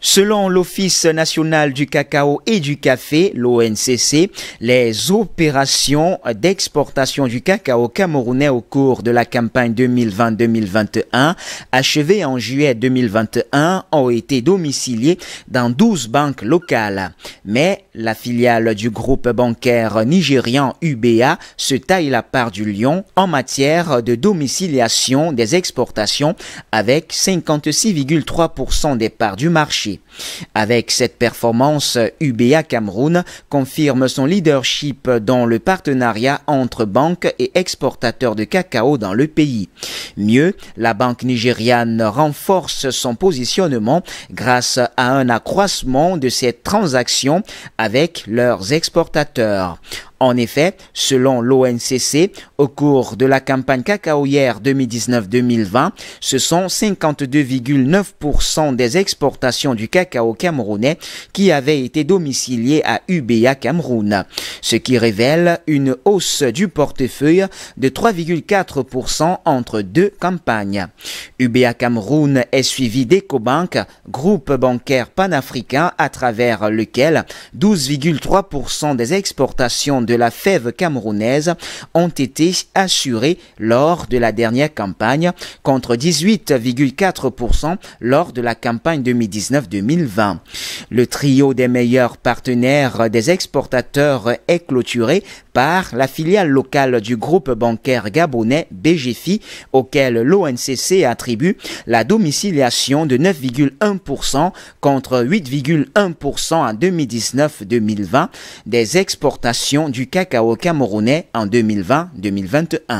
Selon l'Office national du cacao et du café, l'ONCC, les opérations d'exportation du cacao camerounais au cours de la campagne 2020-2021, achevées en juillet 2021, ont été domiciliées dans 12 banques locales. Mais la filiale du groupe bancaire nigérian UBA se taille la part du lion en matière de domiciliation des exportations avec 56,3% des parts du marché avec cette performance, UBA Cameroun confirme son leadership dans le partenariat entre banques et exportateurs de cacao dans le pays. Mieux, la banque nigériane renforce son positionnement grâce à un accroissement de ses transactions avec leurs exportateurs. En effet, selon l'ONCC, au cours de la campagne cacao hier 2019-2020, ce sont 52,9% des exportations du cacao camerounais qui avaient été domiciliées à UBA Cameroun, ce qui révèle une hausse du portefeuille de 3,4% entre deux campagnes. UBA Cameroun est suivi d'EcoBank, groupe bancaire panafricain à travers lequel 12,3% des exportations de la fève camerounaise ont été assurés lors de la dernière campagne contre 18,4% lors de la campagne 2019-2020. Le trio des meilleurs partenaires des exportateurs est clôturé par la filiale locale du groupe bancaire gabonais BGFI, auquel l'ONCC attribue la domiciliation de 9,1% contre 8,1% en 2019-2020 des exportations du cacao camerounais en 2020-2021.